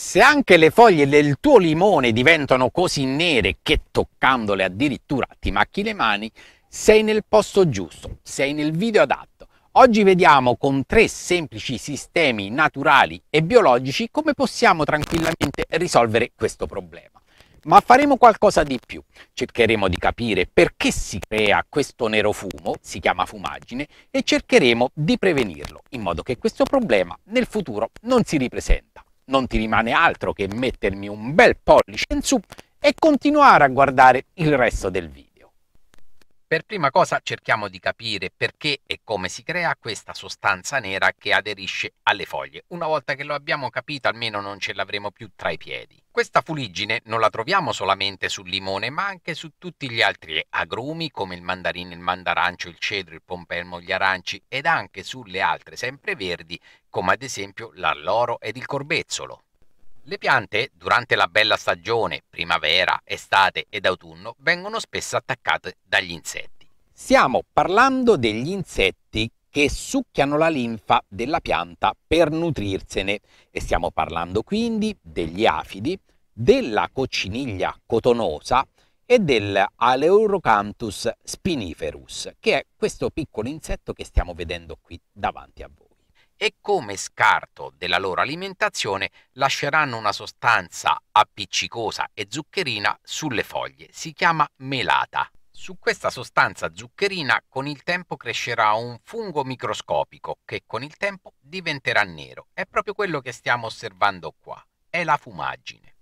Se anche le foglie del tuo limone diventano così nere che toccandole addirittura ti macchi le mani, sei nel posto giusto, sei nel video adatto. Oggi vediamo con tre semplici sistemi naturali e biologici come possiamo tranquillamente risolvere questo problema. Ma faremo qualcosa di più. Cercheremo di capire perché si crea questo nero fumo, si chiama fumaggine, e cercheremo di prevenirlo, in modo che questo problema nel futuro non si ripresenti non ti rimane altro che mettermi un bel pollice in su e continuare a guardare il resto del video. Per prima cosa cerchiamo di capire perché e come si crea questa sostanza nera che aderisce alle foglie. Una volta che lo abbiamo capito almeno non ce l'avremo più tra i piedi. Questa fuliggine non la troviamo solamente sul limone ma anche su tutti gli altri agrumi come il mandarino, il mandarancio, il cedro, il pompelmo, gli aranci ed anche sulle altre sempreverdi come ad esempio l'alloro ed il corbezzolo. Le piante, durante la bella stagione, primavera, estate ed autunno, vengono spesso attaccate dagli insetti. Stiamo parlando degli insetti che succhiano la linfa della pianta per nutrirsene e stiamo parlando quindi degli afidi, della cocciniglia cotonosa e dell'Aleurocactus spiniferus, che è questo piccolo insetto che stiamo vedendo qui davanti a voi e come scarto della loro alimentazione lasceranno una sostanza appiccicosa e zuccherina sulle foglie. Si chiama melata. Su questa sostanza zuccherina con il tempo crescerà un fungo microscopico che con il tempo diventerà nero. È proprio quello che stiamo osservando qua, è la fumaggine.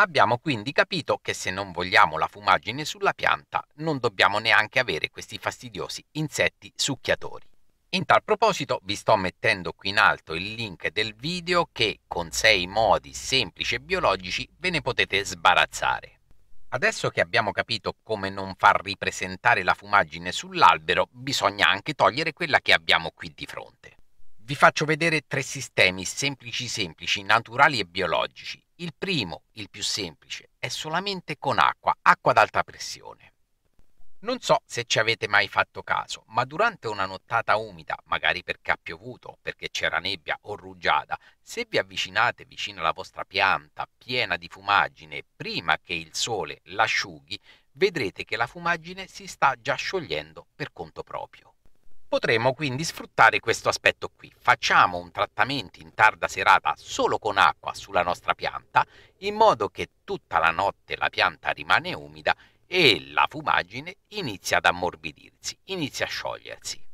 Abbiamo quindi capito che se non vogliamo la fumaggine sulla pianta non dobbiamo neanche avere questi fastidiosi insetti succhiatori. In tal proposito vi sto mettendo qui in alto il link del video che con 6 modi semplici e biologici ve ne potete sbarazzare. Adesso che abbiamo capito come non far ripresentare la fumaggine sull'albero, bisogna anche togliere quella che abbiamo qui di fronte. Vi faccio vedere tre sistemi semplici semplici, naturali e biologici. Il primo, il più semplice, è solamente con acqua, acqua ad alta pressione. Non so se ci avete mai fatto caso, ma durante una nottata umida, magari perché ha piovuto, perché c'era nebbia o rugiada, se vi avvicinate vicino alla vostra pianta piena di fumaggine prima che il sole l'asciughi, vedrete che la fumaggine si sta già sciogliendo per conto proprio. Potremo quindi sfruttare questo aspetto qui. Facciamo un trattamento in tarda serata solo con acqua sulla nostra pianta, in modo che tutta la notte la pianta rimane umida e la fumaggine inizia ad ammorbidirsi, inizia a sciogliersi.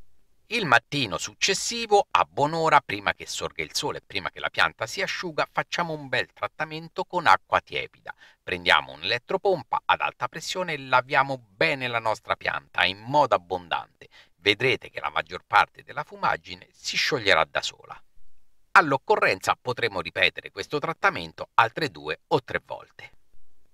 Il mattino successivo, a buon'ora, prima che sorga il sole e prima che la pianta si asciuga, facciamo un bel trattamento con acqua tiepida. Prendiamo un'elettropompa ad alta pressione e laviamo bene la nostra pianta in modo abbondante. Vedrete che la maggior parte della fumaggine si scioglierà da sola. All'occorrenza potremo ripetere questo trattamento altre due o tre volte.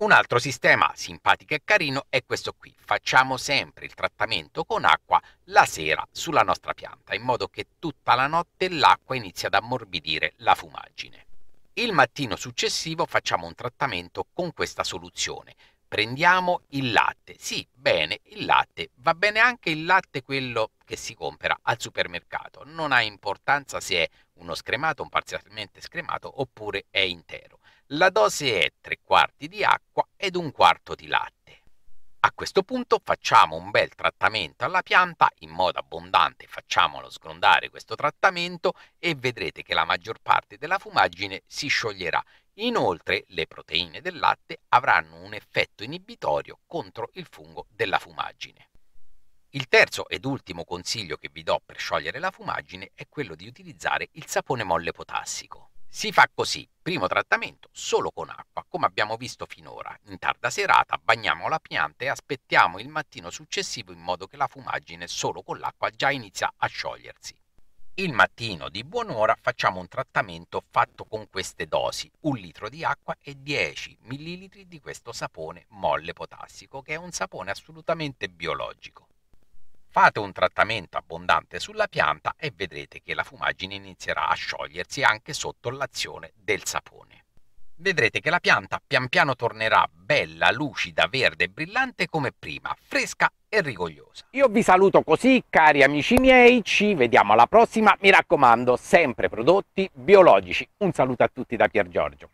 Un altro sistema simpatico e carino è questo qui. Facciamo sempre il trattamento con acqua la sera sulla nostra pianta, in modo che tutta la notte l'acqua inizia ad ammorbidire la fumaggine. Il mattino successivo facciamo un trattamento con questa soluzione prendiamo il latte. Sì, bene, il latte, va bene anche il latte quello che si compra al supermercato, non ha importanza se è uno scremato, un parzialmente scremato oppure è intero. La dose è tre quarti di acqua ed un quarto di latte. A questo punto facciamo un bel trattamento alla pianta in modo abbondante, facciamolo sgrondare questo trattamento e vedrete che la maggior parte della fumaggine si scioglierà. Inoltre le proteine del latte avranno un effetto inibitorio contro il fungo della fumaggine. Il terzo ed ultimo consiglio che vi do per sciogliere la fumaggine è quello di utilizzare il sapone molle potassico. Si fa così, primo trattamento solo con acqua, come abbiamo visto finora. In tarda serata bagniamo la pianta e aspettiamo il mattino successivo in modo che la fumaggine solo con l'acqua già inizia a sciogliersi. Il mattino di buon'ora facciamo un trattamento fatto con queste dosi, un litro di acqua e 10 ml di questo sapone molle potassico, che è un sapone assolutamente biologico. Fate un trattamento abbondante sulla pianta e vedrete che la fumaggine inizierà a sciogliersi anche sotto l'azione del sapone. Vedrete che la pianta pian piano tornerà bella, lucida, verde e brillante come prima, fresca e rigogliosa. Io vi saluto così, cari amici miei, ci vediamo alla prossima. Mi raccomando, sempre prodotti biologici. Un saluto a tutti da Pier Giorgio.